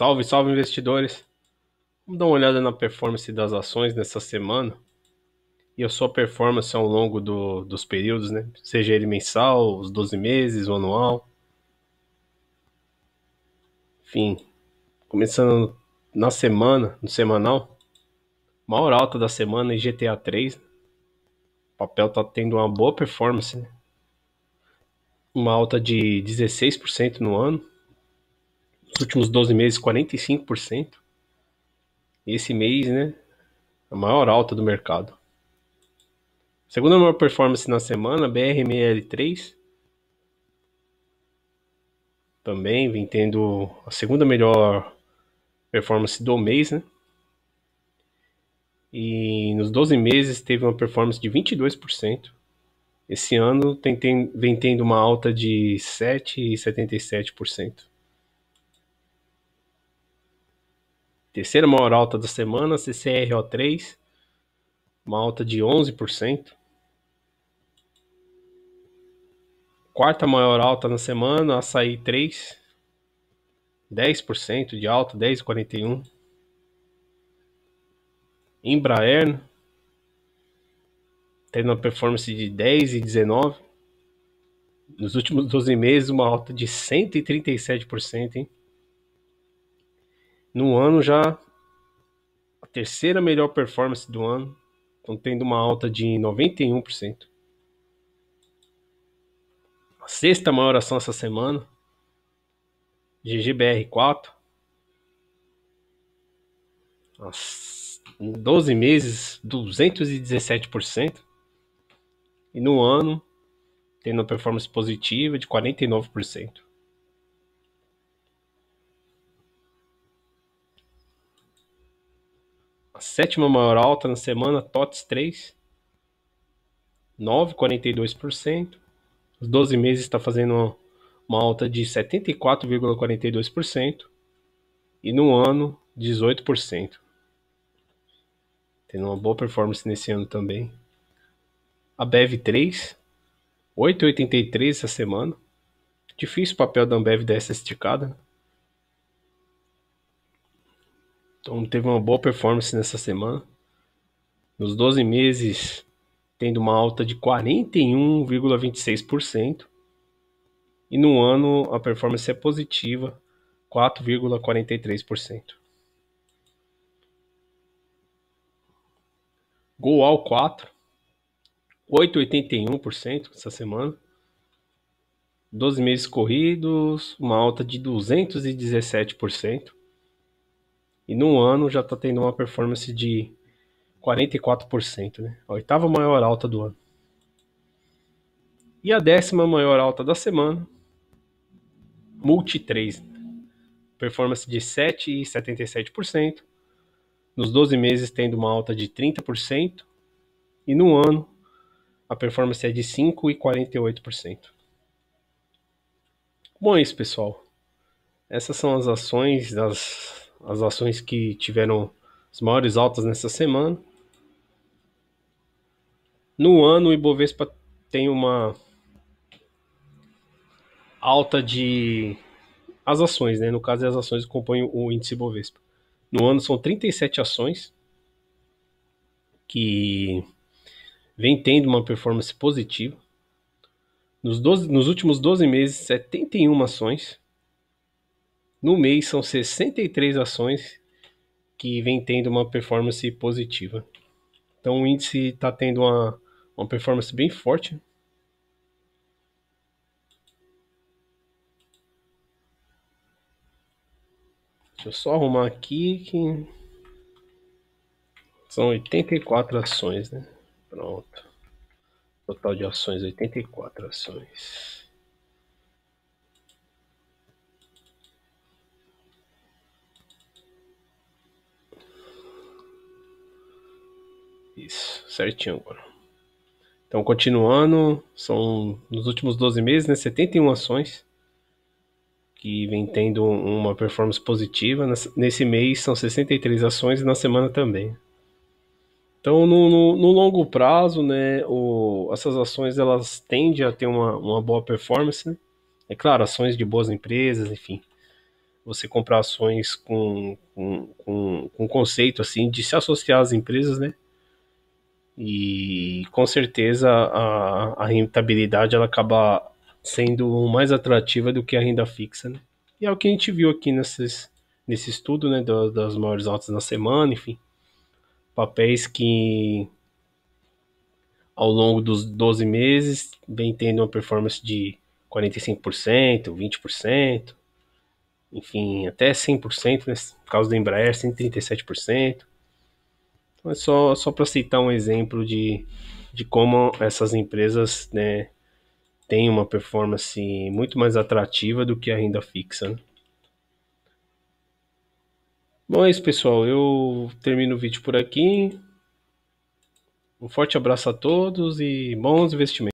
Salve, salve investidores! Vamos dar uma olhada na performance das ações nessa semana e a sua performance ao longo do, dos períodos, né? Seja ele mensal, os 12 meses, o anual. Enfim, começando na semana, no semanal, maior alta da semana em GTA 3. O papel tá tendo uma boa performance, né? Uma alta de 16% no ano nos últimos 12 meses, 45%. E esse mês, né? A maior alta do mercado. Segunda maior performance na semana, BRML3. Também vem tendo a segunda melhor performance do mês, né? E nos 12 meses teve uma performance de 22%. Esse ano tem, tem, vem tendo uma alta de 7,77%. Terceira maior alta da semana, CCRO3, uma alta de 11%. Quarta maior alta na semana, açaí 3, 10% de alta, 10,41%. Embraer, tendo uma performance de 10 e 19. Nos últimos 12 meses, uma alta de 137%, hein? No ano já a terceira melhor performance do ano, estão tendo uma alta de 91%. A sexta maior ação essa semana, GGBR4. As 12 meses, 217%. E no ano, tendo uma performance positiva de 49%. A sétima maior alta na semana, TOTS 3, 9,42%. Os 12 meses está fazendo uma, alta de 74,42%. E no ano, 18%. Tendo uma boa performance nesse ano também. A BEV 3, 8,83 essa semana. Difícil o papel da Ambev dessa esticada. Né? Então teve uma boa performance nessa semana. Nos 12 meses, tendo uma alta de 41,26%. E no ano, a performance é positiva, 4,43%. Gol ao 4, 8,81% essa semana. 12 meses corridos, uma alta de 217%. E num ano já está tendo uma performance de 44%, né? A oitava maior alta do ano. E a décima maior alta da semana, Multi 3. Né? Performance de 7,77%. Nos 12 meses tendo uma alta de 30%. E no ano, a performance é de 5,48%. Bom, é isso, pessoal. Essas são as ações das as ações que tiveram as maiores altas nessa semana. No ano, o Ibovespa tem uma alta de as ações, né? No caso, é as ações que compõem o índice Ibovespa No ano são 37 ações que vem tendo uma performance positiva. Nos, 12, nos últimos 12 meses, 71 ações no mês são 63 ações que vem tendo uma performance positiva. Então o índice está tendo uma, uma performance bem forte. Deixa eu só arrumar aqui que são 84 ações, né? Pronto. Total de ações 84 ações. Isso, certinho agora. Então, continuando, são nos últimos 12 meses, né, 71 ações que vem tendo uma performance positiva. Nesse mês são 63 ações e na semana também. Então, no, no, no longo prazo, né, o, essas ações elas tendem a ter uma, uma boa performance. Né? É claro, ações de boas empresas, enfim. Você comprar ações com, com, com, com conceito assim de se associar às empresas, né? E com certeza a, a rentabilidade ela acaba sendo mais atrativa do que a renda fixa. Né? E é o que a gente viu aqui nesses, nesse estudo né, das, das maiores altas na semana, enfim. Papéis que ao longo dos 12 meses vem tendo uma performance de 45%, 20%, enfim, até 100%, né, no caso da Embraer, 137%. Então é só, só para citar um exemplo de, de como essas empresas né, têm uma performance muito mais atrativa do que a renda fixa. Né? Bom, é isso, pessoal. Eu termino o vídeo por aqui. Um forte abraço a todos e bons investimentos.